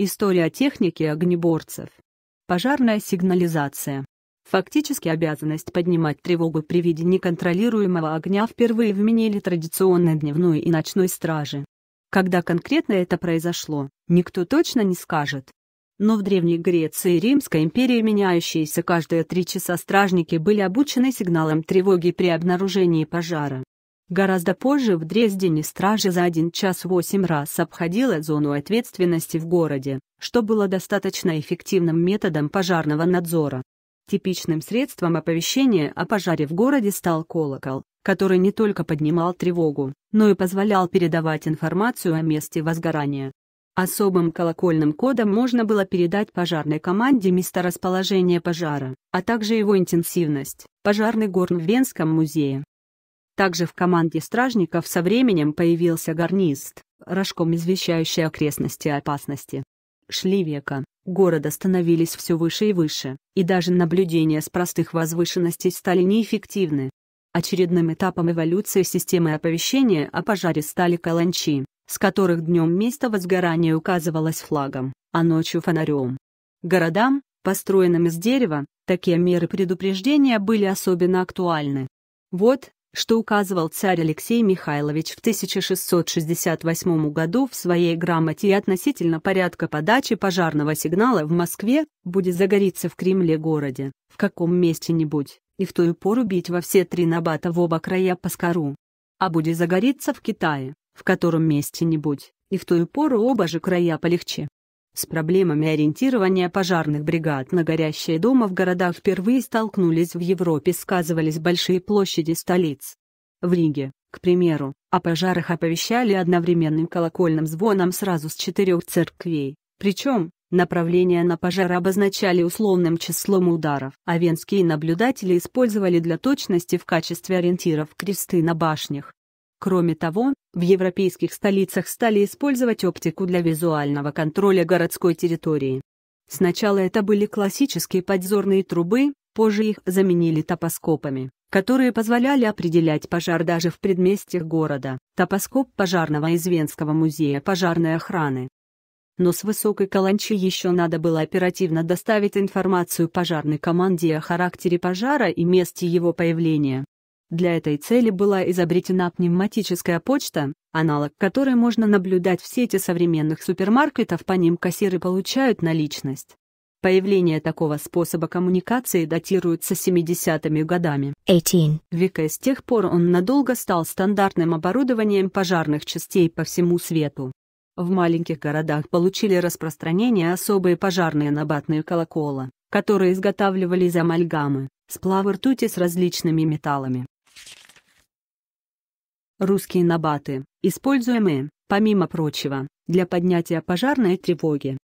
История техники огнеборцев. Пожарная сигнализация. Фактически обязанность поднимать тревогу при виде неконтролируемого огня впервые вменили традиционной дневной и ночной стражи. Когда конкретно это произошло, никто точно не скажет. Но в Древней Греции и Римской империи меняющиеся каждые три часа стражники были обучены сигналам тревоги при обнаружении пожара. Гораздо позже в Дрездене стража за один час восемь раз обходила зону ответственности в городе, что было достаточно эффективным методом пожарного надзора. Типичным средством оповещения о пожаре в городе стал колокол, который не только поднимал тревогу, но и позволял передавать информацию о месте возгорания. Особым колокольным кодом можно было передать пожарной команде месторасположение пожара, а также его интенсивность. Пожарный горн в Венском музее также в команде стражников со временем появился гарнист, рожком извещающий окрестности опасности. Шли века, города становились все выше и выше, и даже наблюдения с простых возвышенностей стали неэффективны. Очередным этапом эволюции системы оповещения о пожаре стали каланчи, с которых днем место возгорания указывалось флагом, а ночью фонарем. Городам, построенным из дерева, такие меры предупреждения были особенно актуальны. Вот, что указывал царь Алексей Михайлович в 1668 году в своей грамоте и относительно порядка подачи пожарного сигнала в Москве будет загориться в Кремле-городе, в каком месте-нибудь, и в ту пору бить во все три набата в оба края по скору. А будет загориться в Китае, в котором месте-нибудь, и в ту пору оба же края полегче. С проблемами ориентирования пожарных бригад на горящие дома в городах впервые столкнулись в Европе, сказывались большие площади столиц. В Риге, к примеру, о пожарах оповещали одновременным колокольным звоном сразу с четырех церквей, причем, направление на пожар обозначали условным числом ударов, а венские наблюдатели использовали для точности в качестве ориентиров кресты на башнях. Кроме того, в европейских столицах стали использовать оптику для визуального контроля городской территории. Сначала это были классические подзорные трубы, позже их заменили топоскопами, которые позволяли определять пожар даже в предместьях города. Топоскоп пожарного из Венского музея пожарной охраны. Но с высокой каланчи еще надо было оперативно доставить информацию пожарной команде о характере пожара и месте его появления. Для этой цели была изобретена пневматическая почта, аналог которой можно наблюдать в сети современных супермаркетов, по ним кассиры получают наличность. Появление такого способа коммуникации датируется 70-ми годами 18. века, и с тех пор он надолго стал стандартным оборудованием пожарных частей по всему свету. В маленьких городах получили распространение особые пожарные набатные колокола, которые изготавливали из амальгамы, сплава ртути с различными металлами. Русские набаты, используемые, помимо прочего, для поднятия пожарной тревоги.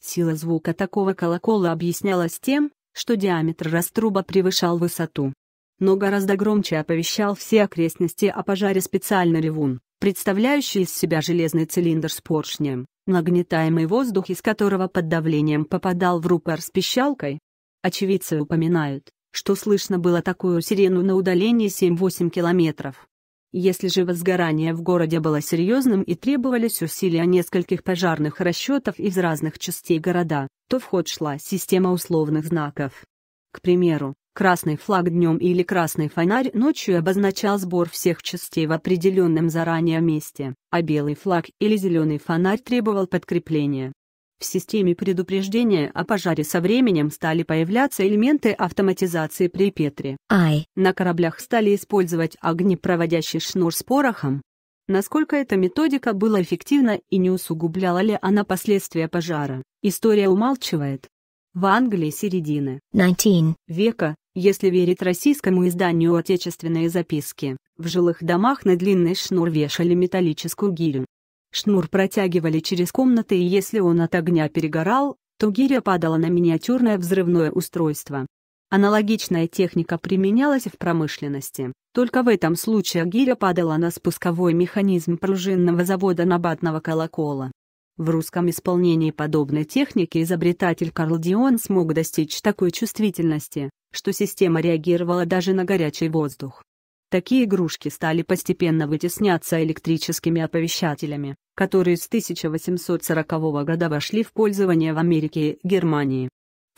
Сила звука такого колокола объяснялась тем, что диаметр раструба превышал высоту. Но гораздо громче оповещал все окрестности о пожаре специальный ревун, представляющий из себя железный цилиндр с поршнем, нагнетаемый воздух из которого под давлением попадал в рупор с пищалкой. Очевидцы упоминают, что слышно было такую сирену на удалении 7-8 километров. Если же возгорание в городе было серьезным и требовались усилия нескольких пожарных расчетов из разных частей города, то в ход шла система условных знаков. К примеру, красный флаг днем или красный фонарь ночью обозначал сбор всех частей в определенном заранее месте, а белый флаг или зеленый фонарь требовал подкрепления. В системе предупреждения о пожаре со временем стали появляться элементы автоматизации при Петре. Ай. На кораблях стали использовать огнепроводящий шнур с порохом. Насколько эта методика была эффективна и не усугубляла ли она последствия пожара, история умалчивает. В Англии середины 19. века если верить российскому изданию «Отечественные записки», в жилых домах на длинный шнур вешали металлическую гирю, Шнур протягивали через комнаты и если он от огня перегорал, то гиря падала на миниатюрное взрывное устройство. Аналогичная техника применялась в промышленности, только в этом случае гиря падала на спусковой механизм пружинного завода набатного колокола. В русском исполнении подобной техники изобретатель Карл Дион смог достичь такой чувствительности, что система реагировала даже на горячий воздух. Такие игрушки стали постепенно вытесняться электрическими оповещателями, которые с 1840 года вошли в пользование в Америке и Германии.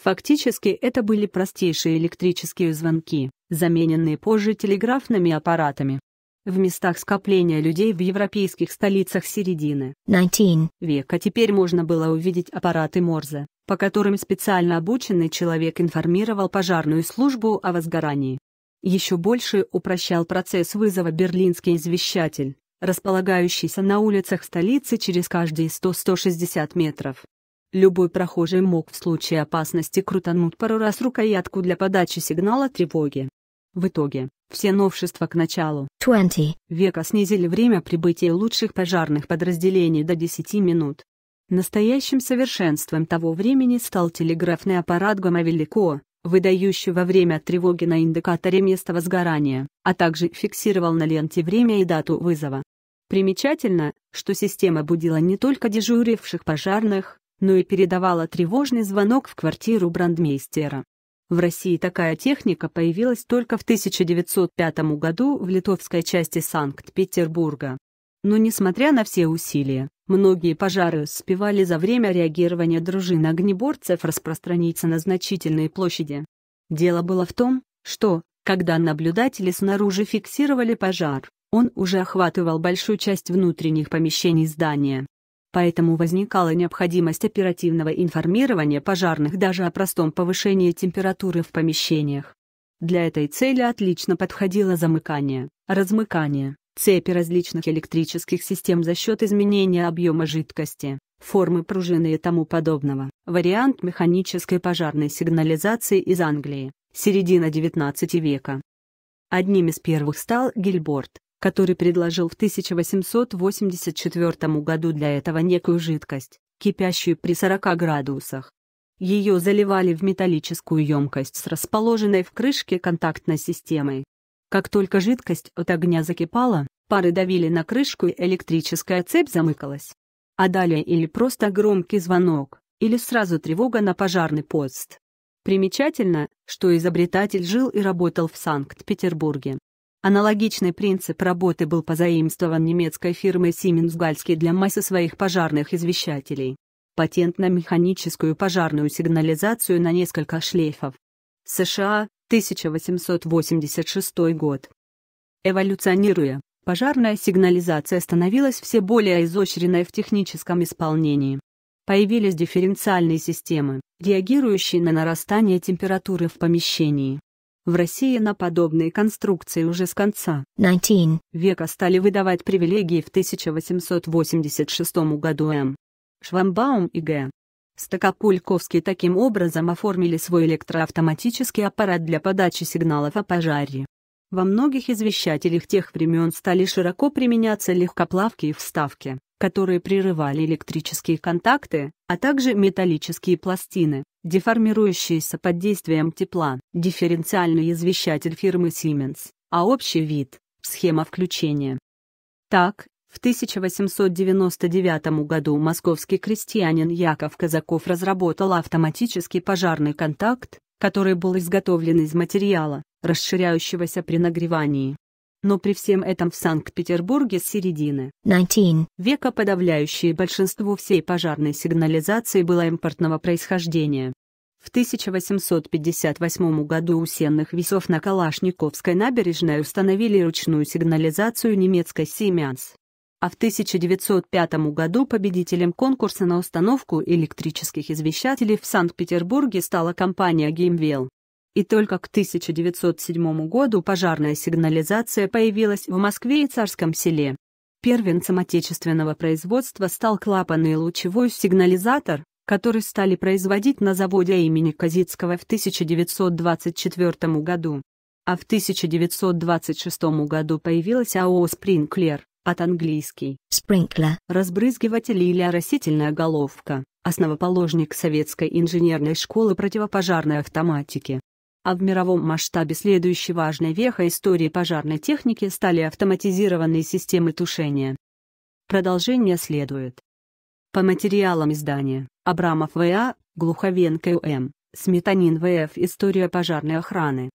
Фактически это были простейшие электрические звонки, замененные позже телеграфными аппаратами. В местах скопления людей в европейских столицах середины 19. века теперь можно было увидеть аппараты Морзе, по которым специально обученный человек информировал пожарную службу о возгорании еще больше упрощал процесс вызова берлинский извещатель, располагающийся на улицах столицы через каждые 100-160 метров. Любой прохожий мог в случае опасности крутануть пару раз рукоятку для подачи сигнала тревоги. В итоге, все новшества к началу 20. века снизили время прибытия лучших пожарных подразделений до 10 минут. Настоящим совершенством того времени стал телеграфный аппарат Гамавелико, выдающий во время тревоги на индикаторе места возгорания, а также фиксировал на ленте время и дату вызова. Примечательно, что система будила не только дежуривших пожарных, но и передавала тревожный звонок в квартиру брандмейстера. В России такая техника появилась только в 1905 году в литовской части Санкт-Петербурга. Но несмотря на все усилия, Многие пожары успевали за время реагирования дружин огнеборцев распространиться на значительные площади. Дело было в том, что, когда наблюдатели снаружи фиксировали пожар, он уже охватывал большую часть внутренних помещений здания. Поэтому возникала необходимость оперативного информирования пожарных даже о простом повышении температуры в помещениях. Для этой цели отлично подходило замыкание, размыкание, цепи различных электрических систем за счет изменения объема жидкости, формы пружины и тому подобного. Вариант механической пожарной сигнализации из Англии, середина XIX века. Одним из первых стал Гильборд, который предложил в 1884 году для этого некую жидкость, кипящую при 40 градусах. Ее заливали в металлическую емкость с расположенной в крышке контактной системой, как только жидкость от огня закипала, пары давили на крышку и электрическая цепь замыкалась. А далее или просто громкий звонок, или сразу тревога на пожарный пост. Примечательно, что изобретатель жил и работал в Санкт-Петербурге. Аналогичный принцип работы был позаимствован немецкой фирмой Siemens Гальский для массы своих пожарных извещателей. Патент на механическую пожарную сигнализацию на несколько шлейфов. США, 1886 год. Эволюционируя, пожарная сигнализация становилась все более изощренной в техническом исполнении. Появились дифференциальные системы, реагирующие на нарастание температуры в помещении. В России на подобные конструкции уже с конца 19. века стали выдавать привилегии в 1886 году М. Швамбаум и Г. Стокопульковские таким образом оформили свой электроавтоматический аппарат для подачи сигналов о пожаре. Во многих извещателях тех времен стали широко применяться легкоплавки и вставки, которые прерывали электрические контакты, а также металлические пластины, деформирующиеся под действием тепла, дифференциальный извещатель фирмы Siemens, а общий вид – схема включения. Так, в 1899 году московский крестьянин Яков Казаков разработал автоматический пожарный контакт, который был изготовлен из материала, расширяющегося при нагревании. Но при всем этом в Санкт-Петербурге с середины 19. века подавляющее большинство всей пожарной сигнализации было импортного происхождения. В 1858 году у сенных весов на Калашниковской набережной установили ручную сигнализацию немецкой Siemens а в 1905 году победителем конкурса на установку электрических извещателей в Санкт-Петербурге стала компания «Геймвелл». И только к 1907 году пожарная сигнализация появилась в Москве и Царском селе. Первенцем отечественного производства стал клапанный лучевой сигнализатор, который стали производить на заводе имени Козицкого в 1924 году. А в 1926 году появилась АО «Спринклер», от английский sprinkler, разбрызгиватель или оросительная головка, основоположник советской инженерной школы противопожарной автоматики. А в мировом масштабе следующей важной вехой истории пожарной техники стали автоматизированные системы тушения. Продолжение следует. По материалам издания Абрамов В.А., Глуховенко У.М., Сметанин В.Ф. История пожарной охраны.